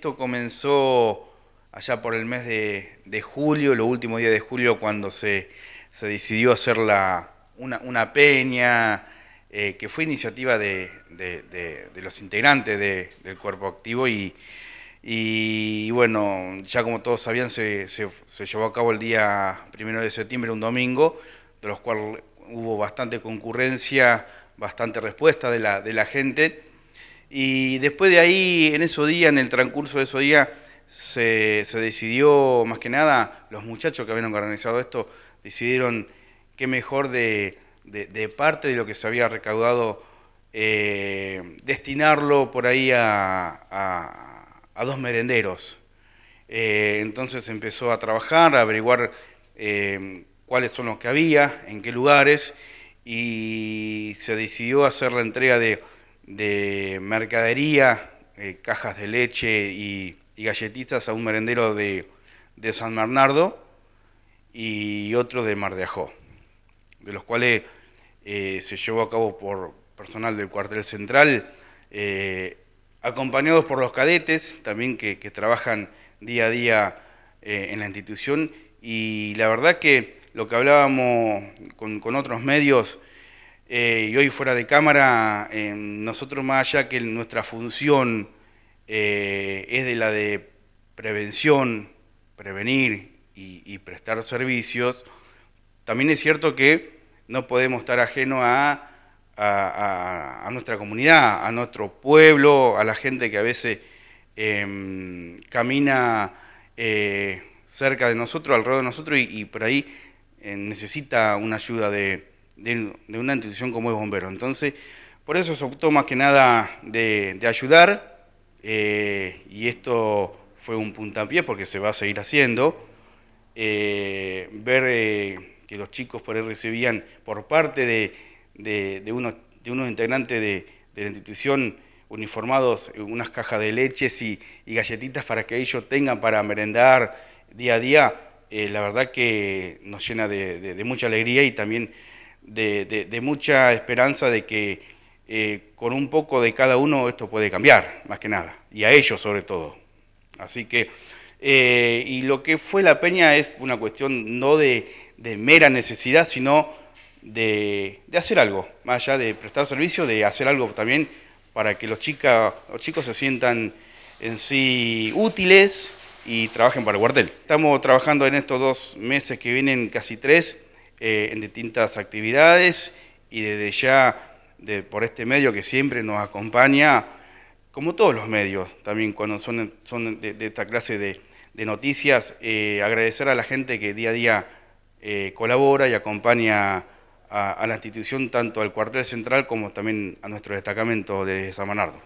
Esto comenzó allá por el mes de, julio, los último día de julio, cuando se, decidió hacer la, una, peña, eh, que fue iniciativa de, los integrantes del cuerpo activo y, y, bueno, ya como todos sabían, se, llevó a cabo el día primero de septiembre, un domingo, de los cuales hubo bastante concurrencia, bastante respuesta de la, de la gente y después de ahí, en ese día en el transcurso de esos día se, decidió, más que nada, los muchachos que habían organizado esto, decidieron qué mejor de, parte de lo que se había recaudado, eh, destinarlo por ahí a, a, dos merenderos. Eh, entonces empezó a trabajar, a averiguar eh, cuáles son los que había, en qué lugares, y se decidió hacer la entrega de de mercadería, eh, cajas de leche y, galletitas a un merendero de, San Bernardo y otro de Mar de Ajó, de los cuales eh, se llevó a cabo por personal del cuartel central, eh, acompañados por los cadetes también que, trabajan día a día en la institución y la verdad que lo que hablábamos con otros medios, eh, y hoy fuera de cámara, nosotros más allá que nuestra función eh, es de la de prevención, prevenir y, prestar servicios, también es cierto que no podemos estar ajeno a, nuestra comunidad, a nuestro pueblo, a la gente que a veces em, camina eh, cerca de nosotros, alrededor de nosotros y por ahí necesita una ayuda de de, una institución como es Bombero. Entonces, por eso se optó más que nada de, ayudar eh, y esto fue un puntapié porque se va a seguir haciendo. Eh, ver eh, que los chicos por ahí recibían por parte de, de, unos, integrantes de, la institución uniformados unas cajas de leches y, galletitas para que ellos tengan para merendar día a día, la verdad que nos llena de mucha alegría y también de, mucha esperanza de que eh, con un poco de cada uno esto puede cambiar, más que nada, y a ellos sobre todo. Así que, eh, y lo que fue la peña es una cuestión no de, mera necesidad, sino de, de, hacer algo, más allá de prestar servicio, de hacer algo también para que los, chicas, los chicos se sientan en sí útiles y trabajen para el cuartel. Estamos trabajando en estos dos meses que vienen, casi tres, eh, en distintas actividades y desde ya de, por este medio que siempre nos acompaña, como todos los medios, también cuando son, son de, esta clase de, noticias, eh, agradecer a la gente que día a día eh, colabora y acompaña a, a, la institución, tanto al cuartel central como también a nuestro destacamento de San Bernardo.